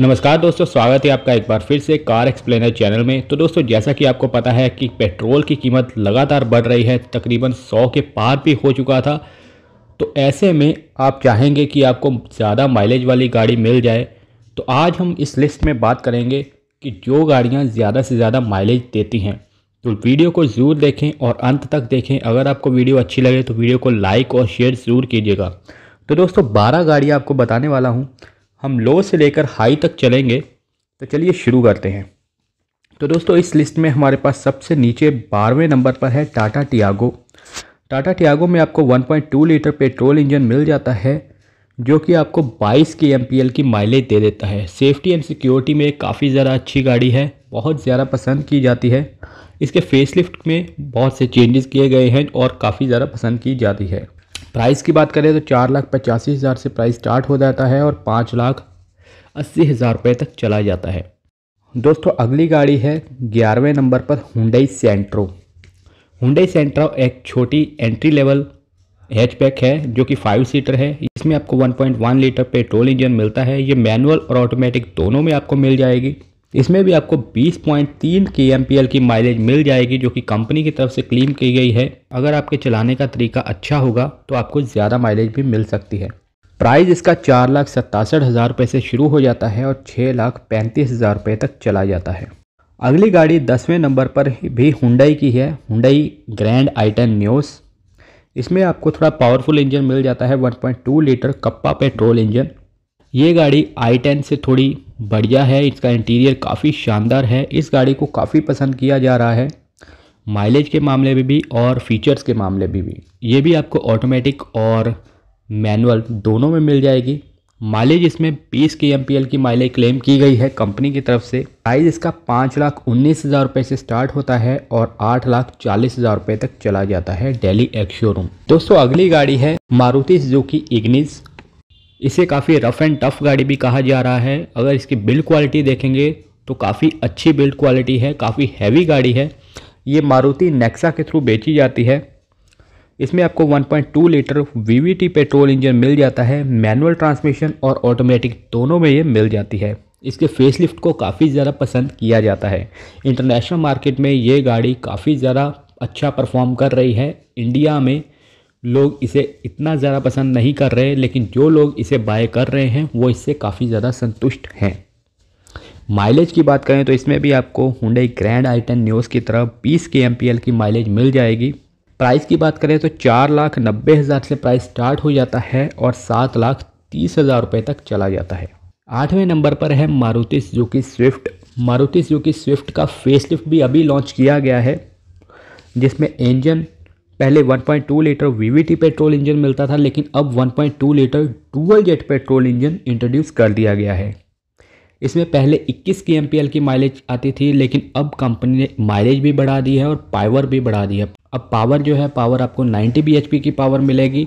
नमस्कार दोस्तों स्वागत है आपका एक बार फिर से कार एक्सप्लेनर चैनल में तो दोस्तों जैसा कि आपको पता है कि पेट्रोल की कीमत लगातार बढ़ रही है तकरीबन 100 के पार भी हो चुका था तो ऐसे में आप चाहेंगे कि आपको ज़्यादा माइलेज वाली गाड़ी मिल जाए तो आज हम इस लिस्ट में बात करेंगे कि जो गाड़ियाँ ज़्यादा से ज़्यादा माइलेज देती हैं तो वीडियो को ज़रूर देखें और अंत तक देखें अगर आपको वीडियो अच्छी लगे तो वीडियो को लाइक और शेयर ज़रूर कीजिएगा तो दोस्तों बारह गाड़ियाँ आपको बताने वाला हूँ हम लो से लेकर हाई तक चलेंगे तो चलिए शुरू करते हैं तो दोस्तों इस लिस्ट में हमारे पास सबसे नीचे बारहवें नंबर पर है टाटा टियागो टाटा टियागो में आपको 1.2 लीटर पेट्रोल इंजन मिल जाता है जो कि आपको 22 के एम की माइलेज दे देता है सेफ्टी एंड सिक्योरिटी में काफ़ी ज़्यादा अच्छी गाड़ी है बहुत ज़्यादा पसंद की जाती है इसके फेसलिफ्ट में बहुत से चेंजेस किए गए हैं और काफ़ी ज़्यादा पसंद की जाती है प्राइस की बात करें तो चार लाख पचासी हज़ार से प्राइस स्टार्ट हो जाता है और पाँच लाख अस्सी हज़ार रुपये तक चला जाता है दोस्तों अगली गाड़ी है ग्यारहवें नंबर पर हुडई सेंट्रो हुडई सेंट्रो एक छोटी एंट्री लेवल हैचबैक है जो कि फाइव सीटर है इसमें आपको 1.1 लीटर पेट्रोल इंजन मिलता है ये मैनुअल और ऑटोमेटिक दोनों में आपको मिल जाएगी इसमें भी आपको 20.3 के की माइलेज मिल जाएगी जो कि कंपनी की तरफ से क्लेम की गई है अगर आपके चलाने का तरीका अच्छा होगा तो आपको ज़्यादा माइलेज भी मिल सकती है प्राइस इसका चार लाख सत्तासठ हज़ार रुपये से शुरू हो जाता है और छः लाख पैंतीस हज़ार रुपये तक चला जाता है अगली गाड़ी दसवें नंबर पर भी हुंडई की है Hyundai grand i ten Nios इसमें आपको थोड़ा पावरफुल इंजन मिल जाता है 1.2 लीटर कप्पा पेट्रोल इंजन ये गाड़ी आई टेन से थोड़ी बढ़िया है इसका इंटीरियर काफ़ी शानदार है इस गाड़ी को काफ़ी पसंद किया जा रहा है माइलेज के मामले में भी और फीचर्स के मामले में भी ये भी आपको ऑटोमेटिक और मैनुअल दोनों में मिल जाएगी माइलेज इसमें 20 के एम की माइलेज क्लेम की गई है कंपनी की तरफ से प्राइस इसका पाँच लाख उन्नीस हज़ार रुपये से स्टार्ट होता है और आठ लाख चालीस हज़ार रुपये तक चला जाता है डेली एक्स शोरूम दोस्तों अगली गाड़ी है मारुति जो कि इग्निस इसे काफ़ी रफ़ एंड टफ़ गाड़ी भी कहा जा रहा है अगर इसकी बिल्ड क्वालिटी देखेंगे तो काफ़ी अच्छी बिल्ड क्वालिटी है काफ़ी हैवी गाड़ी है ये मारुति नेक्सा के थ्रू बेची जाती है इसमें आपको 1.2 लीटर वी पेट्रोल इंजन मिल जाता है मैनुअल ट्रांसमिशन और ऑटोमेटिक दोनों में ये मिल जाती है इसके फेसलिफ्ट को काफ़ी ज़्यादा पसंद किया जाता है इंटरनेशनल मार्केट में ये गाड़ी काफ़ी ज़्यादा अच्छा परफॉर्म कर रही है इंडिया में लोग इसे इतना ज़्यादा पसंद नहीं कर रहे लेकिन जो लोग इसे बाय कर रहे हैं वो इससे काफ़ी ज़्यादा संतुष्ट हैं माइलेज की बात करें तो इसमें भी आपको Hyundai grand i ten Nios की तरफ बीस के एम की माइलेज मिल जाएगी प्राइस की बात करें तो चार लाख नब्बे हज़ार से प्राइस स्टार्ट हो जाता है और सात लाख तीस हज़ार रुपये तक चला जाता है आठवें नंबर पर है Maruti Suzuki Swift Maruti Suzuki Swift का फेसलिफ्ट भी अभी लॉन्च किया गया है जिसमें इंजन पहले 1.2 लीटर वीवीटी पेट्रोल इंजन मिलता था लेकिन अब 1.2 litre dual jet petrol engine introduce कर दिया गया है इसमें पहले 21 के एम की माइलेज आती थी लेकिन अब कंपनी ने माइलेज भी बढ़ा दी है और पावर भी बढ़ा दी है अब पावर जो है पावर आपको 90 बी की पावर मिलेगी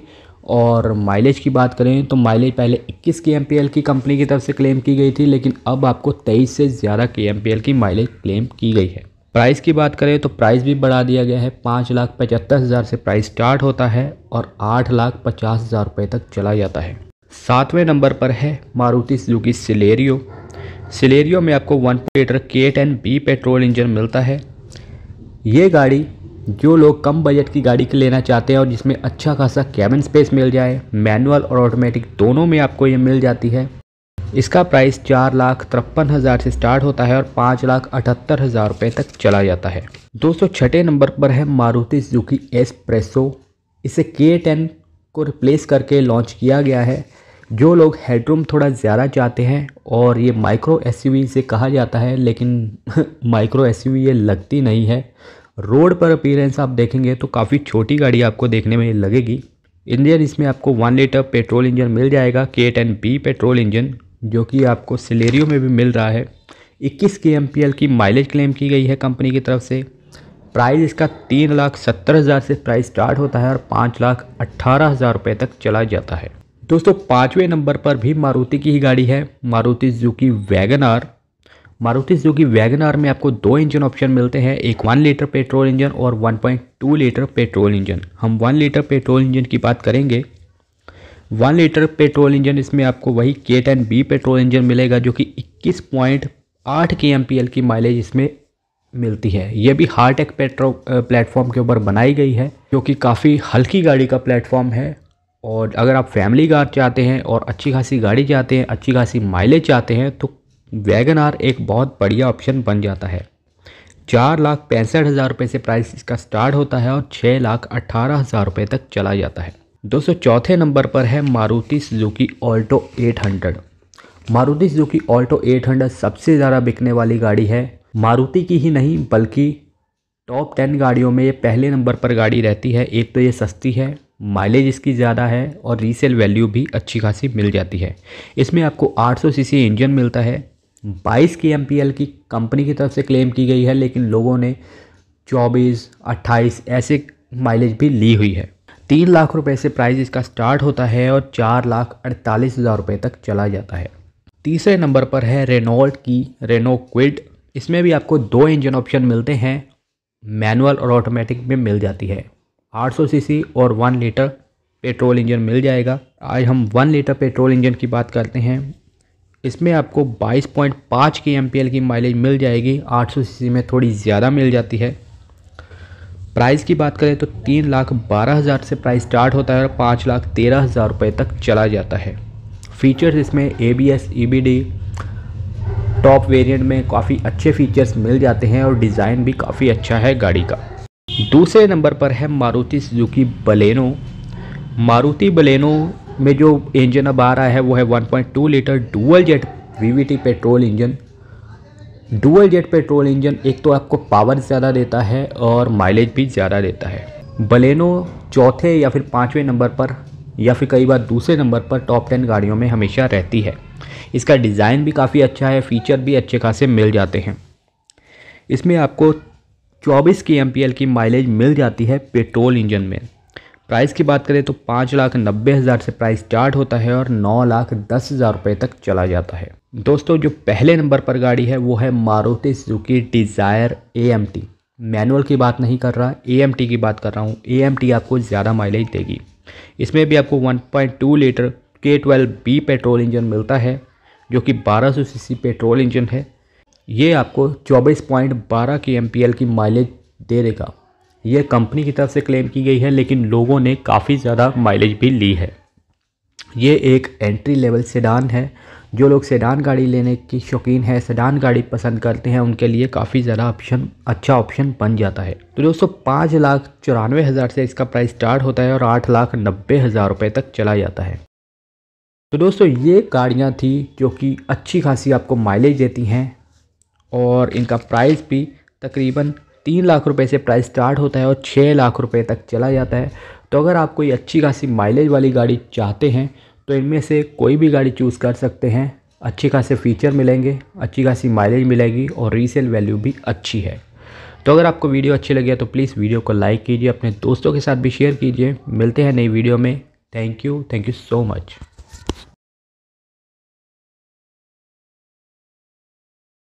और माइलेज की बात करें तो माइलेज पहले 21 के एम की कंपनी की तरफ से क्लेम की गई थी लेकिन अब आपको 23 से ज़्यादा के एम की माइलेज क्लेम की गई है प्राइस की बात करें तो प्राइस भी बढ़ा दिया गया है पाँच लाख पचहत्तर हज़ार से प्राइस स्टार्ट होता है और आठ लाख पचास हज़ार रुपये तक चला जाता है सातवें नंबर पर है मारुति सुजुकी सिलेरियो सिलेरियो में आपको one litre K ten B petrol engine मिलता है ये गाड़ी जो लोग कम बजट की गाड़ी के लेना चाहते हैं और जिसमें अच्छा खासा कैबिन स्पेस मिल जाए मैनुअल और ऑटोमेटिक दोनों में आपको ये मिल जाती है इसका प्राइस चार लाख तिरपन हज़ार से स्टार्ट होता है और पाँच लाख अठहत्तर हज़ार रुपये तक चला जाता है दो सौ छठे नंबर पर है मारुति सुजुकी एसप्रेसो इसे के टेन को रिप्लेस करके लॉन्च किया गया है जो लोग हेडरूम थोड़ा ज़्यादा चाहते हैं और ये माइक्रो एस से कहा जाता है लेकिन माइक्रो एस ये लगती नहीं है रोड पर अपीरेंस आप देखेंगे तो काफ़ी छोटी गाड़ी आपको देखने में लगेगी इंजन इसमें आपको वन लीटर पेट्रोल इंजन मिल जाएगा K ten B petrol engine जो कि आपको सिलेरियो में भी मिल रहा है 21 के एम की माइलेज क्लेम की गई है कंपनी की तरफ से प्राइस इसका तीन लाख सत्तर हज़ार से प्राइस स्टार्ट होता है और पाँच लाख अट्ठारह हज़ार रुपये तक चला जाता है दोस्तों पाँचवें नंबर पर भी मारुति की ही गाड़ी है Maruti Suzuki wagon R Maruti Suzuki wagon R में आपको दो इंजन ऑप्शन मिलते हैं एक वन लीटर पेट्रोल इंजन और टू लीटर पेट्रोल इंजन हम वन लीटर पेट्रोल इंजन की बात करेंगे वन लीटर पेट्रोल इंजन इसमें आपको वही के टेन बी पेट्रोल इंजन मिलेगा जो कि इक्कीस पॉइंट आठ के एम की माइलेज इसमें मिलती है ये भी हार्टेक पेट्रो प्लेटफॉर्म के ऊपर बनाई गई है जो कि काफ़ी हल्की गाड़ी का प्लेटफॉर्म है और अगर आप फैमिली कार चाहते हैं और अच्छी खासी गाड़ी चाहते हैं अच्छी खासी माइलेज चाहते हैं तो वैगन आर एक बहुत बढ़िया ऑप्शन बन जाता है चार लाख पैंसठ हज़ार रुपये से प्राइस इसका स्टार्ट होता है और छः लाख अट्ठारह हज़ार रुपये तक चला जाता है दोस्तों चौथे नंबर पर है Maruti Suzuki Alto 800 Maruti Suzuki Alto 800 सबसे ज़्यादा बिकने वाली गाड़ी है मारुति की ही नहीं बल्कि टॉप टेन गाड़ियों में ये पहले नंबर पर गाड़ी रहती है एक तो ये सस्ती है माइलेज इसकी ज़्यादा है और रीसेल वैल्यू भी अच्छी खासी मिल जाती है इसमें आपको 800 सीसी इंजन मिलता है 22 के एम की कंपनी की तरफ से क्लेम की गई है लेकिन लोगों ने 24, 28 ऐसे माइलेज भी ली हुई है तीन लाख रुपए से प्राइस इसका स्टार्ट होता है और चार लाख अड़तालीस हज़ार रुपये तक चला जाता है तीसरे नंबर पर है रेनोल्ट की रेनो क्विड इसमें भी आपको दो इंजन ऑप्शन मिलते हैं मैनुअल और ऑटोमेटिक में मिल जाती है 800 सीसी और वन लीटर पेट्रोल इंजन मिल जाएगा आज हम वन लीटर पेट्रोल इंजन की बात करते हैं इसमें आपको 22.5 के एम की माइलेज मिल जाएगी 800 सीसी में थोड़ी ज़्यादा मिल जाती है प्राइस की बात करें तो तीन लाख बारह हज़ार से प्राइस स्टार्ट होता है और पाँच लाख तेरह हज़ार रुपये तक चला जाता है फीचर्स इसमें A B S E B D top variant में काफ़ी अच्छे फीचर्स मिल जाते हैं और डिज़ाइन भी काफ़ी अच्छा है गाड़ी का दूसरे नंबर पर है Maruti Suzuki Baleno Maruti Baleno में जो इंजन अब आ रहा है वो है 1.2 litre dual jet V petrol engine dual jet petrol engine एक तो आपको पावर ज़्यादा देता है और माइलेज भी ज़्यादा देता है बलेनो चौथे या फिर पाँचवें नंबर पर या फिर कई बार दूसरे नंबर पर टॉप टेन गाड़ियों में हमेशा रहती है इसका डिज़ाइन भी काफ़ी अच्छा है फीचर भी अच्छे खासे मिल जाते हैं इसमें आपको 24 के एम की माइलेज मिल जाती है पेट्रोल इंजन में प्राइस की बात करें तो पाँच लाख नब्बे हज़ार से प्राइस स्टार्ट होता है और नौ लाख दस हज़ार रुपये तक चला जाता है दोस्तों जो पहले नंबर पर गाड़ी है वो है Maruti Suzuki Dzire A manual की बात नहीं कर रहा ए की बात कर रहा हूँ ए आपको ज़्यादा माइलेज देगी इसमें भी आपको 1.2 लीटर के ट्वेल्व बी पेट्रोल इंजन मिलता है जो कि 1200 सीसी पेट्रोल इंजन है ये आपको 24.12 के एम की माइलेज दे देगा ये कंपनी की तरफ से क्लेम की गई है लेकिन लोगों ने काफ़ी ज़्यादा माइलेज भी ली है ये एक एंट्री लेवल सेडान है जो लोग सेडान गाड़ी लेने की शौकीन है सेडान गाड़ी पसंद करते हैं उनके लिए काफ़ी ज़्यादा ऑप्शन अच्छा ऑप्शन बन जाता है तो दोस्तों पाँच लाख चौरानवे हज़ार से इसका प्राइस स्टार्ट होता है और आठ लाख नब्बे हज़ार रुपये तक चला जाता है तो दोस्तों ये गाड़ियाँ थी जो कि अच्छी खासी आपको माइलेज देती हैं और इनका प्राइस भी तकरीबन तीन लाख रुपये से प्राइस स्टार्ट होता है और छः लाख रुपये तक चला जाता है तो अगर आप कोई अच्छी खासी माइलेज वाली गाड़ी चाहते हैं तो इनमें से कोई भी गाड़ी चूज़ कर सकते हैं अच्छे खासे फ़ीचर मिलेंगे अच्छी खासी माइलेज मिलेगी और रीसेल वैल्यू भी अच्छी है तो अगर आपको वीडियो अच्छी लगी तो प्लीज़ वीडियो को लाइक कीजिए अपने दोस्तों के साथ भी शेयर कीजिए मिलते हैं नई वीडियो में thank you thank you so much